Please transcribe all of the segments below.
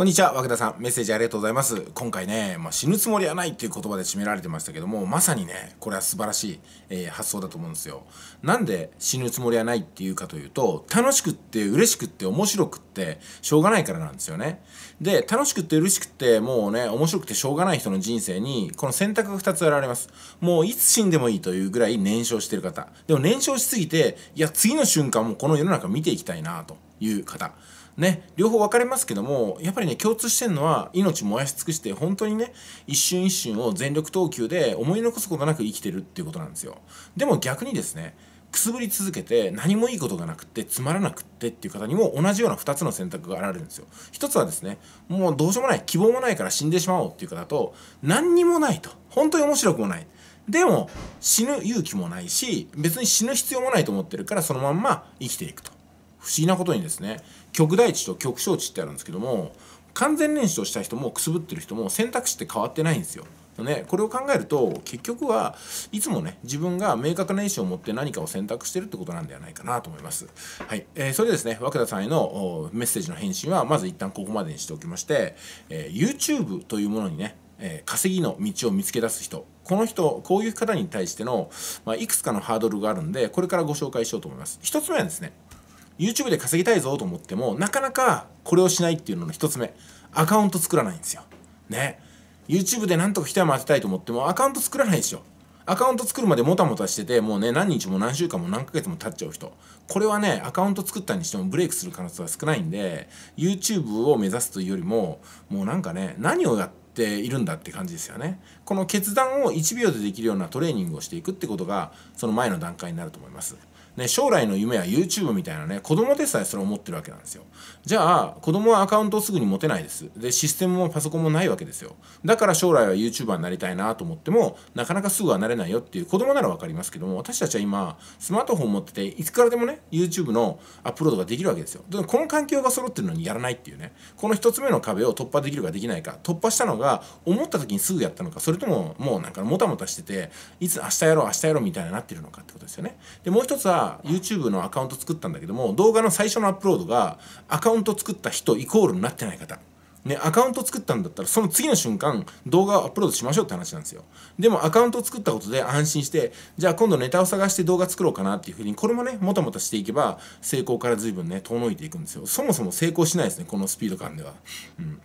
こんにちは、和田さん。メッセージありがとうございます。今回ね、まあ、死ぬつもりはないっていう言葉で締められてましたけども、まさにね、これは素晴らしい、えー、発想だと思うんですよ。なんで死ぬつもりはないっていうかというと、楽しくって嬉しくって面白くってしょうがないからなんですよね。で、楽しくって嬉しくってもうね、面白くてしょうがない人の人生に、この選択が2つあられます。もういつ死んでもいいというぐらい燃焼してる方。でも燃焼しすぎて、いや、次の瞬間もこの世の中見ていきたいなという方。ね、両方分かれますけども、やっぱりね、共通してるのは、命燃やし尽くして、本当にね、一瞬一瞬を全力投球で思い残すことなく生きてるっていうことなんですよ。でも逆にですね、くすぶり続けて何もいいことがなくってつまらなくってっていう方にも同じような2つの選択が現れるんですよ。1つはですね、もうどうしようもない、希望もないから死んでしまおうっていう方と、何にもないと、本当に面白くもない。でも死ぬ勇気もないし、別に死ぬ必要もないと思ってるからそのまんま生きていくと。不思議なことにですね、極大値と極小値ってあるんですけども完全燃焼した人もくすぶってる人も選択肢って変わってないんですよ。ね、これを考えると結局はいつもね自分が明確な意思を持って何かを選択してるってことなんではないかなと思います。はいえー、それでですね若田さんへのメッセージの返信はまず一旦ここまでにしておきまして、えー、YouTube というものにね、えー、稼ぎの道を見つけ出す人この人こういう方に対しての、まあ、いくつかのハードルがあるんでこれからご紹介しようと思います。1つ目はですね YouTube で稼ぎたいぞと思ってもなかなかこれをしないっていうのの1つ目アカウント作らないんですよね YouTube でなんとか一山当てたいと思ってもアカウント作らないでしょアカウント作るまでもたもたしててもうね何日も何週間も何ヶ月も経っちゃう人これはねアカウント作ったにしてもブレイクする可能性は少ないんで YouTube を目指すというよりももうなんかね何をやっているんだって感じですよね。この決断を1秒でできるようなトレーニングをしていくってことがその前の段階になると思います。ね、将来の夢は YouTube みたいなね、子供でさえそれを持ってるわけなんですよ。じゃあ、子供はアカウントをすぐに持てないです。で、システムもパソコンもないわけですよ。だから将来は YouTuber になりたいなと思っても、なかなかすぐはなれないよっていう子供ならわかりますけども、私たちは今、スマートフォン持ってて、いつからでもね、YouTube のアップロードができるわけですよ。でもこの環境が揃ってるのにやらないっていうね、この一つ目の壁を突破できるかできないか、突破したのが、思った時にすぐやったのか、それとももうなんかもたもたしてて、いつ明日やろう、明日やろうみたいになってるのかってことですよね。で、もう一つは、YouTube のアカウント作ったんだけども動画の最初のアップロードがアカウント作った人イコールになってない方ね、アカウント作ったんだったらその次の瞬間動画をアップロードしましょうって話なんですよでもアカウントを作ったことで安心してじゃあ今度ネタを探して動画作ろうかなっていうふうにこれもねもたもたしていけば成功から随分ね遠のいていくんですよそもそも成功しないですねこのスピード感ではうん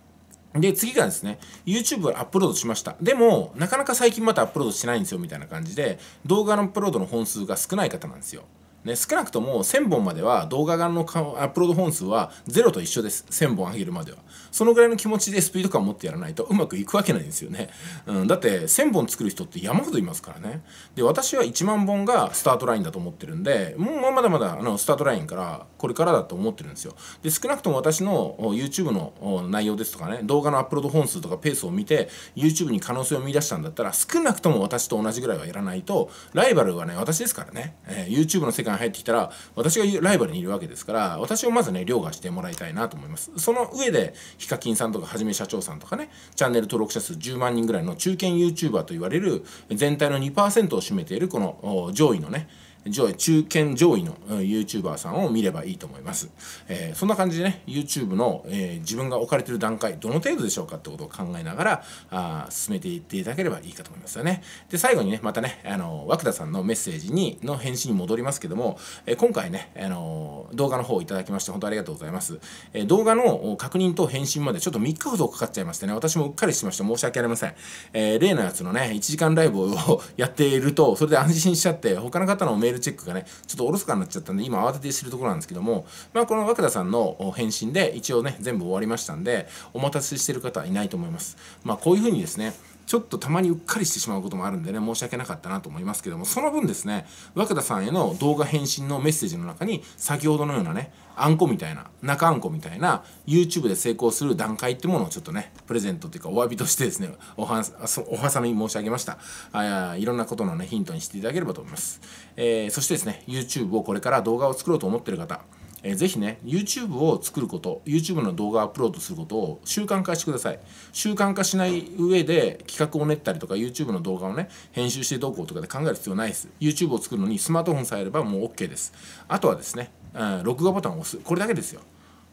で、次がですね、YouTube アップロードしました。でも、なかなか最近またアップロードしてないんですよ、みたいな感じで、動画のアップロードの本数が少ない方なんですよ。ね、少なくとも1000本までは動画側のアップロード本数はゼロと一緒です。1000本上げるまでは。そのぐらいの気持ちでスピード感を持ってやらないとうまくいくわけないんですよね。うん、だって1000本作る人って山ほどいますからね。で、私は1万本がスタートラインだと思ってるんで、もうまだまだあのスタートラインからこれからだと思ってるんですよ。で、少なくとも私の YouTube の内容ですとかね、動画のアップロード本数とかペースを見て YouTube に可能性を見出したんだったら少なくとも私と同じぐらいはやらないと、ライバルはね、私ですからね、えー、YouTube の世界入ってきたら私がライバルにいるわけですから私をまずね凌駕してもらいたいなと思いますその上でヒカキンさんとかはじめ社長さんとかねチャンネル登録者数10万人ぐらいの中堅 YouTuber と言われる全体の2%を占めているこの上位のね上位中堅上位の YouTuber さんを見ればいいと思います、えー、そんな感じでね YouTube の、えー、自分が置かれてる段階どの程度でしょうかってことを考えながらあ進めていっていただければいいかと思いますよねで最後にねまたねあの涌田さんのメッセージにの返信に戻りますけども、えー、今回ね、あの動画の方をいただきまして本当ありがとうございます、え動画の確認と返信までちょっと3日ほどかかっちゃいましてね私もうっかりしました申し訳ありません、え例のやつのね1時間ライブを やっているとそれで安心しちゃって他の方のメールルチェックがね、ちょっとおろそかになっちゃったんで、今慌ててしてるところなんですけども、まあこの若田さんの返信で一応ね、全部終わりましたんで、お待たせしてる方はいないと思います。まあこういうふうにですね、ちょっとたまにうっかりしてしまうこともあるんでね、申し訳なかったなと思いますけども、その分ですね、若田さんへの動画返信のメッセージの中に、先ほどのようなね、あんこみたいな、中あんこみたいな、YouTube で成功する段階ってものをちょっとね、プレゼントというかお詫びとしてですね、おは、おはさみ申し上げました。あいろんなことのね、ヒントにしていただければと思います。えー、そしてですね、YouTube をこれから動画を作ろうと思ってる方、えー、ぜひね YouTube を作ること YouTube の動画をアップロードすることを習慣化してください習慣化しない上で企画を練ったりとか YouTube の動画をね編集してどうこうとかで考える必要ないです YouTube を作るのにスマートフォンさえあればもう OK ですあとはですね、うん、録画ボタンを押すこれだけですよ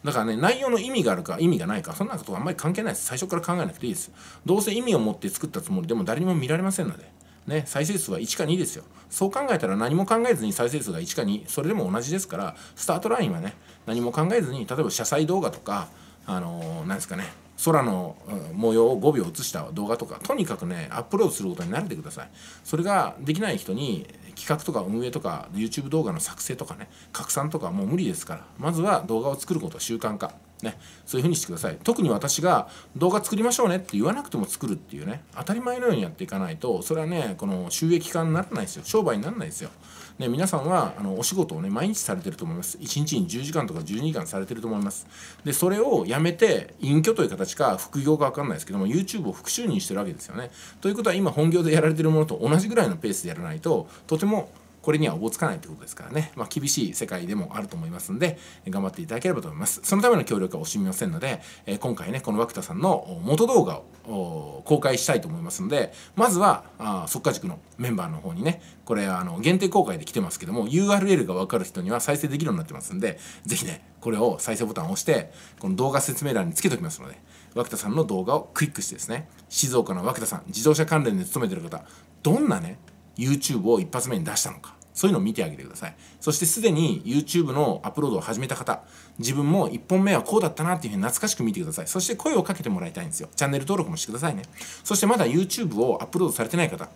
だからね、内容の意味があるか意味がないか、そんなことあんまり関係ないです。最初から考えなくていいです。どうせ意味を持って作ったつもりでも誰にも見られませんので。ね、再生数は1か2ですよ。そう考えたら何も考えずに再生数が1か2、それでも同じですから、スタートラインはね、何も考えずに、例えば車載動画とか、あのー、なんですかね、空の模様を5秒映した動画とか、とにかくね、アップロードすることに慣れてください。それができない人に、企画とか運営とか、YouTube 動画の作成とかね、拡散とかもう無理ですから、まずは動画を作ることを習慣化。ね、そういうふうにしてください特に私が動画作りましょうねって言わなくても作るっていうね当たり前のようにやっていかないとそれはねこの収益化にならないですよ商売にならないですよ、ね、皆さんはあのお仕事をね毎日されてると思います1日に10時間とか12時間されてると思いますでそれをやめて隠居という形か副業か分かんないですけども YouTube を副収入してるわけですよねということは今本業でやられてるものと同じぐらいのペースでやらないととてもこれにはおぼつかないってことですからね、まあ、厳しい世界でもあると思いますんで、頑張っていただければと思います。そのための協力は惜しみませんので、え今回ね、この涌田さんの元動画を公開したいと思いますので、まずは、あ速塾のメンバーの方にね、これ、あの、限定公開で来てますけども、URL がわかる人には再生できるようになってますんで、ぜひね、これを再生ボタンを押して、この動画説明欄につけておきますので、涌田さんの動画をクリックしてですね、静岡の涌田さん、自動車関連で勤めてる方、どんなね、YouTube を一発目に出したのかそういうのを見てあげてくださいそしてすでに YouTube のアップロードを始めた方自分も1本目はこうだったなっていうふうに懐かしく見てくださいそして声をかけてもらいたいんですよチャンネル登録もしてくださいねそしてまだ YouTube をアップロードされてない方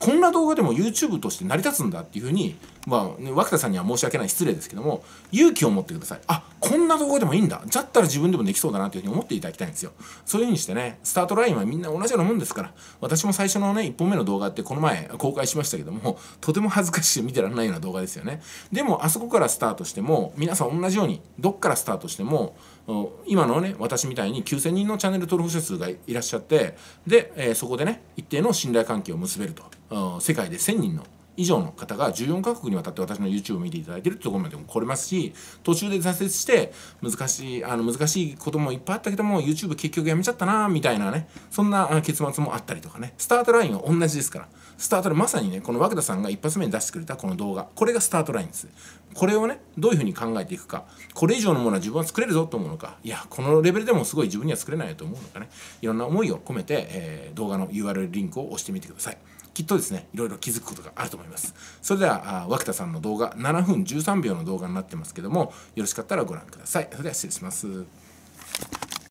こんな動画でも YouTube として成り立つんだっていうふうに、まあ、ね、脇田さんには申し訳ない失礼ですけども、勇気を持ってください。あ、こんな動画でもいいんだ。じゃったら自分でもできそうだなというふうに思っていただきたいんですよ。そういうふうにしてね、スタートラインはみんな同じようなもんですから、私も最初のね、1本目の動画ってこの前公開しましたけども、とても恥ずかしい見てられないような動画ですよね。でも、あそこからスタートしても、皆さん同じように、どっからスタートしても、今のね私みたいに9,000人のチャンネル登録者数がいらっしゃってで、えー、そこでね一定の信頼関係を結べると世界で1,000人の以上の方が14カ国にわたって私の YouTube を見ていただいているところまでも来れますし途中で挫折して難しいあの難しいこともいっぱいあったけども YouTube 結局やめちゃったなみたいなねそんな結末もあったりとかねスタートラインは同じですからスタートでまさにねこの脇田さんが一発目に出してくれたこの動画これがスタートラインですこれをねどういうふうに考えていくかこれ以上のものは自分は作れるぞと思うのかいやこのレベルでもすごい自分には作れないと思うのかねいろんな思いを込めて、えー、動画の URL リンクを押してみてください。きっとですねいろいろ気づくことがあると思いますそれでは涌田さんの動画7分13秒の動画になってますけどもよろしかったらご覧くださいそれでは失礼します